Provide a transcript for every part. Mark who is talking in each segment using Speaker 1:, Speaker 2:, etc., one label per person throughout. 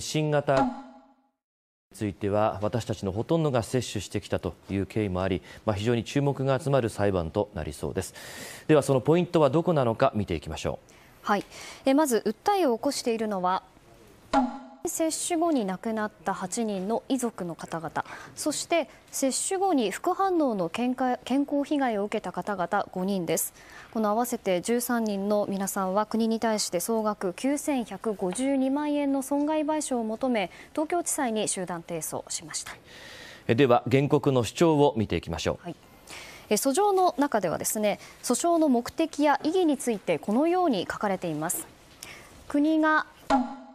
Speaker 1: 新型については私たちのほとんどが接種してきたという経緯もありまあ、非常に注目が集まる裁判となりそうですではそのポイントはどこなのか見ていきましょう
Speaker 2: はい、えまず訴えを起こしているのは接種後に亡くなった8人の遺族の方々そして、接種後に副反応の健康被害を受けた方々5人です合わせて13人の皆さんは国に対して総額9152万円の損害賠償を求め東京地裁に集団提訴しました
Speaker 1: では原告の主張を見ていきましょ
Speaker 2: う。訴状の中では訴訟の目的や意義についてこのように書かれています。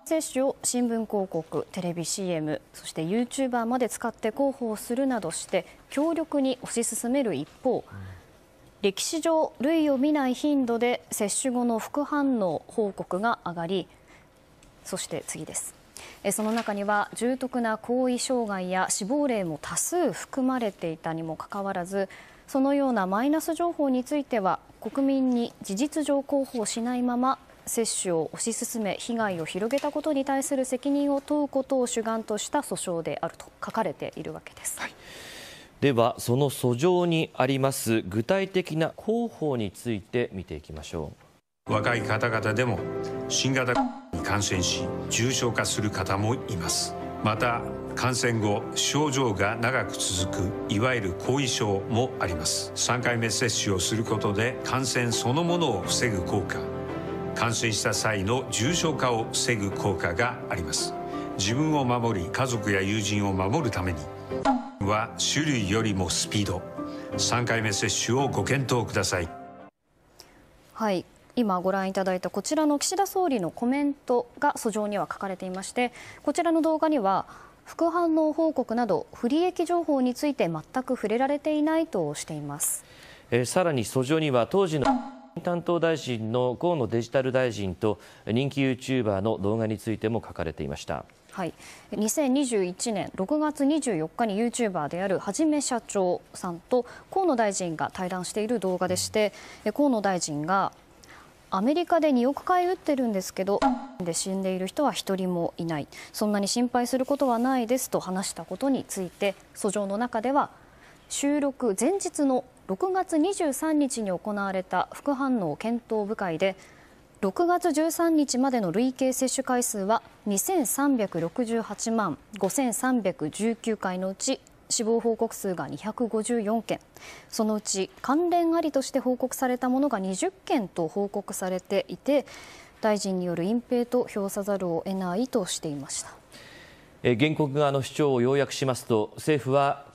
Speaker 2: 接種を新聞広告、テレビ ＣＭ そしてユーチューバーまで使って広報するなどして強力に推し進める一方歴史上、類を見ない頻度で接種後の副反応報告が上がりそして次ですその中には重篤な後遺障害や死亡例も多数含まれていたにもかかわらずそのようなマイナス情報については国民に事実上広報しないまま接種を推し進め被害を広げたことに対する責任を問うことを主眼とした訴訟であると書かれているわけです。はい
Speaker 1: ではその訴状にあります具体的な広報について
Speaker 3: 見ていきましょう若い方々でも新型に感染し重症化する方もいますまた感染後症状が長く続くいわゆる後遺症もあります3回目接種をすることで感染そのものを防ぐ効果感染した際の重症化を防ぐ効果があります自分を守り家族や友人を守るためには種類よりもスピード3回目接種をご検討ください
Speaker 2: はい今ご覧いただいたこちらの岸田総理のコメントが訴状には書かれていましてこちらの動画には副反応報告など不利益情報について全く触れられていないとしています、
Speaker 1: えー、さらに訴状には当時の担当大臣の河野デジタル大臣と人気ユーチューバーの動画についても書かれていました。
Speaker 2: はい、2021年6月24日にユーチューバーであるはじめ社長さんと河野大臣が対談している動画でして河野大臣がアメリカで2億回打ってるんですけどで死んでいる人は1人もいないそんなに心配することはないですと話したことについて訴状の中では収録前日の6月23日に行われた副反応検討部会で6月13日までの累計接種回数は2368万5319回のうち死亡報告数が254件そのうち関連ありとして報告されたものが20件と報告されていて大臣による隠蔽と評さざるを得ないとしていました
Speaker 1: 原告側の主張を要約しますと政府は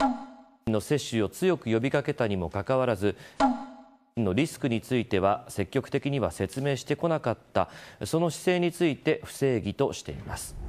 Speaker 1: の接種を強く呼びかけたにもかかわらずのリスクについては積極的には説明してこなかったその姿勢について不正義としています。